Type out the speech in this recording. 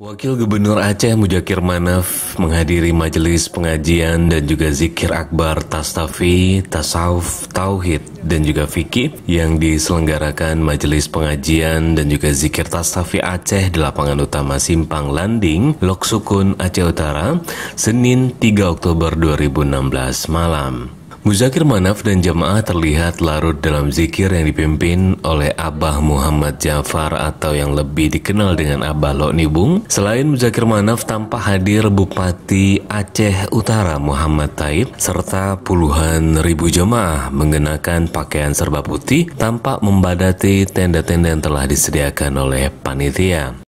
Wakil Gubernur Aceh Mujakir Manaf menghadiri majelis pengajian dan juga zikir akbar Tastafi, Tasawuf, Tauhid, dan juga Fikih yang diselenggarakan majelis pengajian dan juga zikir Tastafi Aceh di lapangan utama Simpang Landing, Loksukun, Aceh Utara, Senin 3 Oktober 2016 malam. Muzakir Manaf dan jamaah terlihat larut dalam zikir yang dipimpin oleh Abah Muhammad Jafar atau yang lebih dikenal dengan Abah Nibung. Selain Muzakir Manaf tampak hadir Bupati Aceh Utara Muhammad Taib serta puluhan ribu jemaah mengenakan pakaian serba putih tampak membadati tenda-tenda yang telah disediakan oleh panitia.